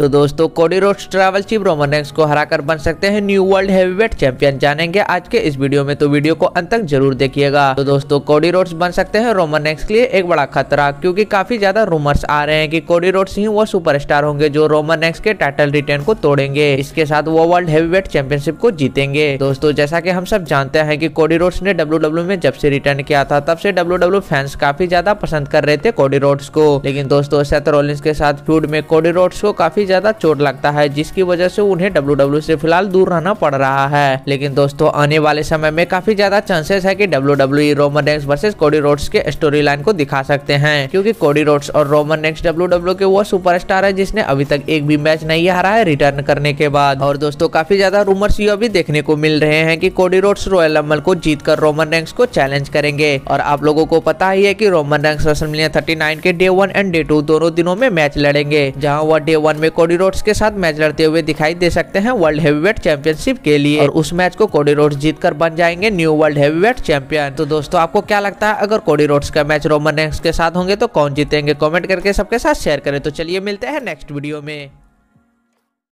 तो दोस्तों Cody Rhodes tribal chief Roman Reigns को हराकर बन सकते हैं न्यू वर्ल्ड हैवीवेट चैंपियन जानेंगे आज के इस वीडियो में तो वीडियो को अंत तक जरूर देखिएगा तो दोस्तों कोडी रोड्स बन सकते हैं रोमन रेंक्स के लिए एक बड़ा खतरा क्योंकि काफी ज्यादा रूमर्स आ रहे हैं की कोडी रोड्स ही वो सुपर होंगे जो रोमन रेंक्स के टाइटल रिटर्न को तोड़ेंगे इसके साथ वो वर्ल्ड हैवीवेट चैंपियनशिप को जीतेंगे दोस्तों जैसा की हम सब जानते हैं की कोडी रोड्स ने डब्ल्यू e में जब से रिटर्न किया था तब से डब्ल्यू फैंस e काफी ज्यादा पसंद कर रहे थे कोडी रोड्स को लेकिन दोस्तों सेथ के साथ फ्यूड में कोडी रोड्स को काफी ज्यादा चोट लगता है जिसकी वजह से उन्हें डब्ल्यू से फिलहाल दूर रहना पड़ रहा है लेकिन दोस्तों आने वाले समय में काफी ज्यादा चांसेस है की W W Roman Reigns versus Cody Rhodes के स्टोरी लाइन को दिखा सकते हैं क्यूँकी कोडी रोड्स और रोमन रेक्स डब्ल्यू डब्ल्यू के वो सुपर स्टार है जिसने अभी तक एक भी मैच नहीं हारा है रिटर्न करने के बाद और दोस्तों काफी ज्यादा रूमर्स ये भी देखने को मिल रहे हैं की कोडी रोड्स रॉयल रंबल को कर रोमन रैंक्स को चैलेंज करेंगे और आप लोगों को पता ही है कि रोमन रैंक्स थर्टी 39 के day one and day two दोनों दिनों में मैच लड़ेंगे जहां वह डे वन में कोडी रोड्स के साथ मैच लड़ते हुए दिखाई दे सकते हैं वर्ल्ड वेट चैंपियनशिप के लिए और उस मैच को कोडी रोड्स जीतकर बन जाएंगे न्यू वर्ल्ड वेट चैंपियन तो दोस्तों आपको क्या लगता है अगर कोडी रोड्स का मैच रोमन रेंस के साथ होंगे तो कौन जीतेंगे कॉमेंट करके सबके साथ शेयर करें तो चलिए मिलते हैं नेक्स्ट वीडियो में